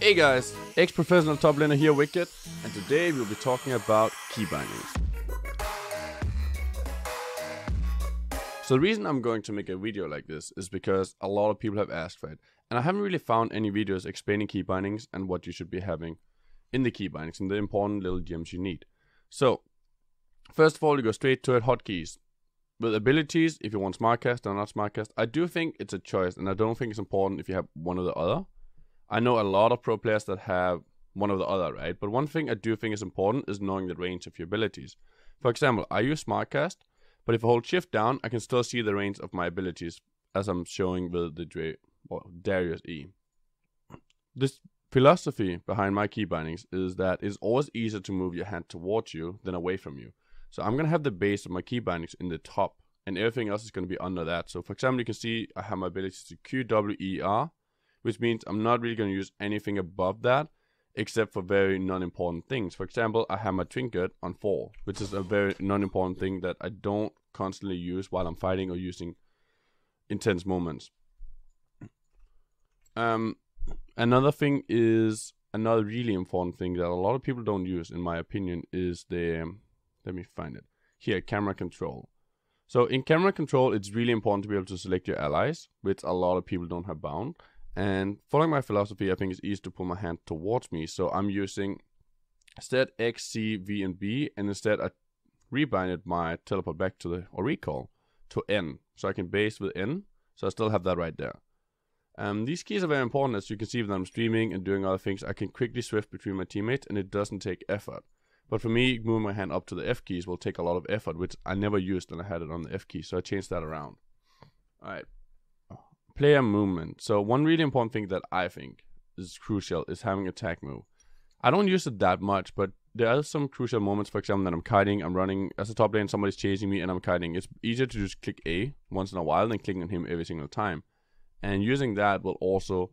Hey guys, ex-professional top laner here, Wicked, and today we'll be talking about key bindings. So the reason I'm going to make a video like this is because a lot of people have asked for it, and I haven't really found any videos explaining key bindings and what you should be having in the key bindings and the important little gems you need. So, first of all, you go straight to it, hotkeys. With abilities, if you want Smartcast or not Smartcast, I do think it's a choice, and I don't think it's important if you have one or the other I know a lot of pro players that have one or the other, right? But one thing I do think is important is knowing the range of your abilities. For example, I use Smartcast, but if I hold shift down, I can still see the range of my abilities as I'm showing with the well, Darius E. This philosophy behind my key bindings is that it's always easier to move your hand towards you than away from you. So I'm going to have the base of my key bindings in the top and everything else is going to be under that. So for example, you can see I have my abilities to Q, W, E, R, which means I'm not really going to use anything above that except for very non-important things. For example, I have my trinket on 4, which is a very non-important thing that I don't constantly use while I'm fighting or using intense moments. Um, another thing is another really important thing that a lot of people don't use, in my opinion, is the um, let me find it here camera control. So in camera control, it's really important to be able to select your allies, which a lot of people don't have bound. And following my philosophy, I think it's easy to pull my hand towards me. So I'm using instead X, C, V, and B, and instead I rebinded my teleport back to the, or recall, to N. So I can base with N, so I still have that right there. Um, these keys are very important as you can see when I'm streaming and doing other things, I can quickly switch between my teammates and it doesn't take effort. But for me, moving my hand up to the F keys will take a lot of effort, which I never used and I had it on the F key, so I changed that around. Alright, player movement. So one really important thing that I think is crucial is having attack move. I don't use it that much, but there are some crucial moments. For example, that I'm kiting, I'm running as a top lane, somebody's chasing me, and I'm kiting. It's easier to just click A once in a while than clicking on him every single time. And using that will also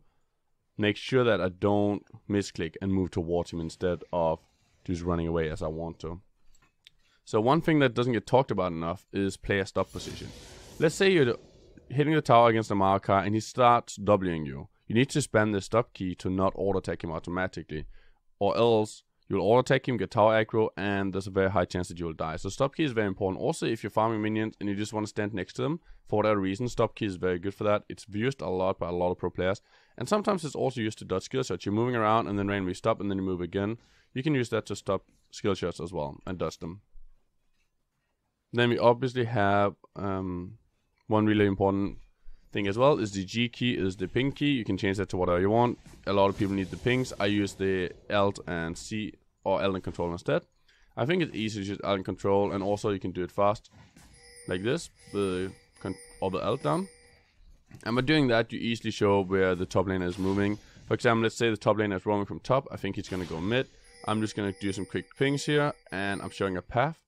make sure that I don't misclick and move towards him instead of just running away as I want to. So one thing that doesn't get talked about enough is player stop position. Let's say you're hitting the tower against a marker and he starts Wing you. You need to spend the stop key to not auto attack him automatically, or else you'll auto attack him, get tower aggro, and there's a very high chance that you'll die. So stop key is very important. Also, if you're farming minions and you just want to stand next to them, for that reason, stop key is very good for that. It's used a lot by a lot of pro players, and sometimes it's also used to dodge skill shots. You're moving around and then randomly stop and then you move again. You can use that to stop skill shots as well and dodge them. Then we obviously have um, one really important thing as well is the G key is the ping key. You can change that to whatever you want. A lot of people need the pings. I use the Alt and C or Alt and Control instead. I think it's easy to just Alt and Control and also you can do it fast like this. The or the Alt down. And by doing that you easily show where the top lane is moving. For example, let's say the top lane is roaming from top. I think he's going to go mid. I'm just going to do some quick pings here and I'm showing a path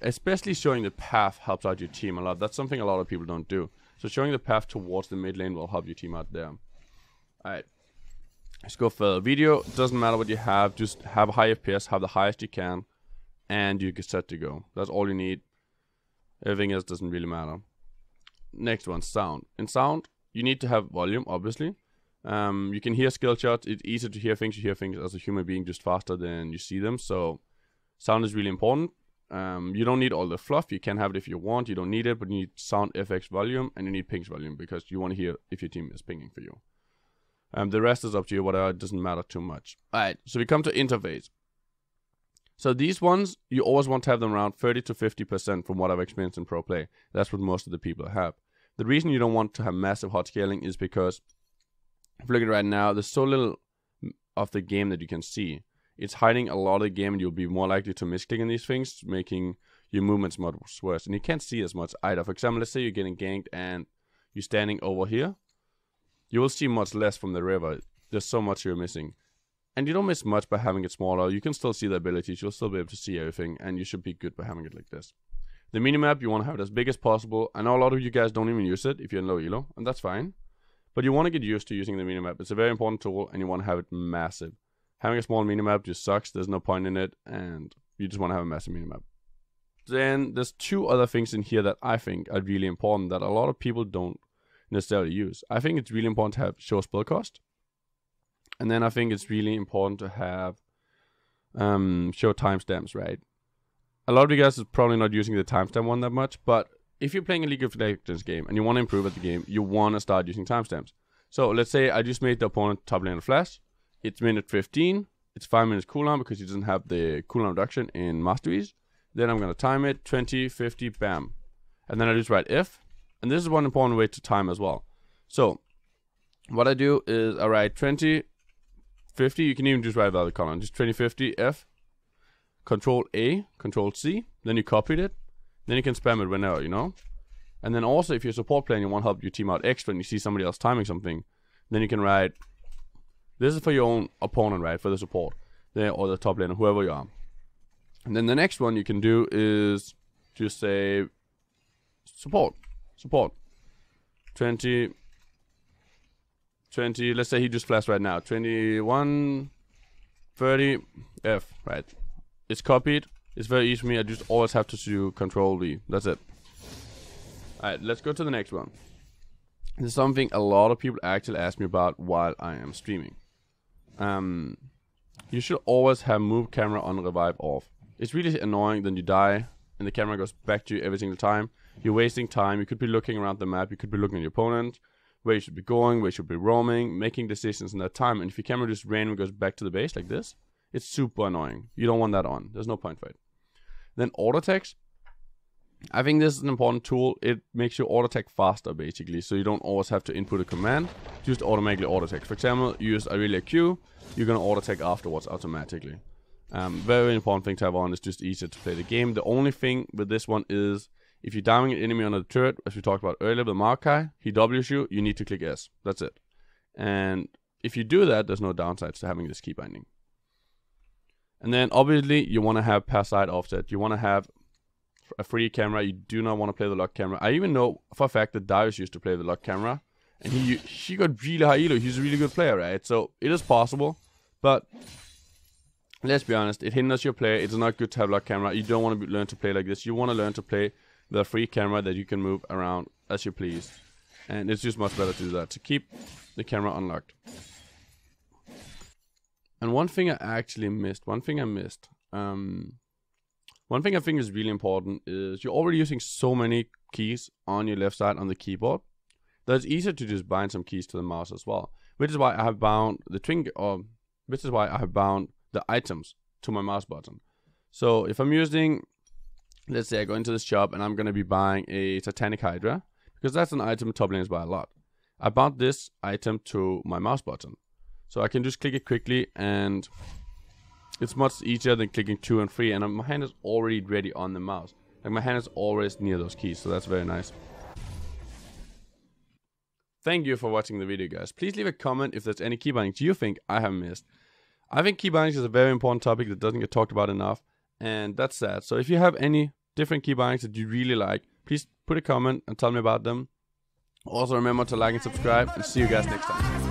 especially showing the path helps out your team a lot. That's something a lot of people don't do. So showing the path towards the mid lane will help your team out there. Alright. Let's go further. Video, doesn't matter what you have, just have a high FPS, have the highest you can, and you get set to go. That's all you need. Everything else doesn't really matter. Next one, sound. In sound, you need to have volume, obviously. Um, you can hear skill shots. It's easier to hear things. You hear things as a human being just faster than you see them. So sound is really important. Um, you don't need all the fluff. You can have it if you want. You don't need it, but you need sound FX volume and you need pings volume because you want to hear if your team is pinging for you. Um, the rest is up to you, whatever. It doesn't matter too much. All right, so we come to interface. So these ones, you always want to have them around 30 to 50% from what I've experienced in pro play. That's what most of the people have. The reason you don't want to have massive hot scaling is because if you look at right now, there's so little of the game that you can see it's hiding a lot of the game and you'll be more likely to misclick on these things, making your movements much worse. And you can't see as much either. For example, let's say you're getting ganked and you're standing over here. You will see much less from the river. There's so much you're missing. And you don't miss much by having it smaller. You can still see the abilities. You'll still be able to see everything. And you should be good by having it like this. The minimap, you want to have it as big as possible. I know a lot of you guys don't even use it if you're in low elo. And that's fine. But you want to get used to using the minimap. It's a very important tool. And you want to have it massive. Having a small minimap just sucks. There's no point in it, and you just want to have a massive minimap. Then there's two other things in here that I think are really important that a lot of people don't necessarily use. I think it's really important to have show spell cost, and then I think it's really important to have um, show timestamps, right? A lot of you guys is probably not using the timestamp one that much, but if you're playing a League of Legends game and you want to improve at the game, you want to start using timestamps. So let's say I just made the opponent top lane flash. It's minute 15. It's five minutes cooldown because you doesn't have the cooldown reduction in masteries. Then I'm going to time it 20, 50, bam. And then I just write if. And this is one important way to time as well. So what I do is I write 20, 50. You can even just write the other column. Just 20, 50, F. Control A, Control C. Then you copied it. Then you can spam it whenever, you know? And then also, if you're support player and you want to help your team out extra and you see somebody else timing something, then you can write this is for your own opponent, right? For the support there or the top laner, whoever you are. And then the next one you can do is just say support, support. 20, 20, let's say he just flashed right now. 21, 30, F, right? It's copied. It's very easy for me. I just always have to do control V. That's it. Alright, let's go to the next one. This is something a lot of people actually ask me about while I am streaming um, you should always have move camera on revive off. It's really annoying. Then you die, and the camera goes back to you every single time. You're wasting time. You could be looking around the map. You could be looking at your opponent, where you should be going, where you should be roaming, making decisions in that time. And if your camera just randomly goes back to the base like this, it's super annoying. You don't want that on. There's no point for it. Then auto text. I think this is an important tool. It makes your auto attack faster, basically. So you don't always have to input a command. Just automatically auto attack. For example, use use Aurelia Q, you're going to auto attack afterwards automatically. Um, very important thing to have on. It's just easier to play the game. The only thing with this one is if you're diving an enemy on the turret, as we talked about earlier, the Maokai, he W's you, you need to click S. That's it. And if you do that, there's no downsides to having this key binding. And then obviously you want to have pass side offset. You want to have a free camera. You do not want to play the lock camera. I even know for a fact that Darius used to play the lock camera, and he he got really high elo. He's a really good player, right? So it is possible, but let's be honest, it hinders your play. It's not good to have lock camera. You don't want to be, learn to play like this. You want to learn to play the free camera that you can move around as you please, and it's just much better to do that to keep the camera unlocked. And one thing I actually missed, one thing I missed, um, one thing I think is really important is you're already using so many keys on your left side on the keyboard that it's easier to just bind some keys to the mouse as well. Which is why I have bound the twink or um, which is why I have bound the items to my mouse button. So if I'm using let's say I go into this shop and I'm gonna be buying a Titanic Hydra, because that's an item top laners by a lot. I bound this item to my mouse button. So I can just click it quickly and it's much easier than clicking two and three, and my hand is already ready on the mouse. Like my hand is always near those keys, so that's very nice. Thank you for watching the video, guys. Please leave a comment if there's any key bindings you think I have missed. I think key bindings is a very important topic that doesn't get talked about enough, and that's sad. So if you have any different key bindings that you really like, please put a comment and tell me about them. Also remember to like and subscribe, and see you guys next time.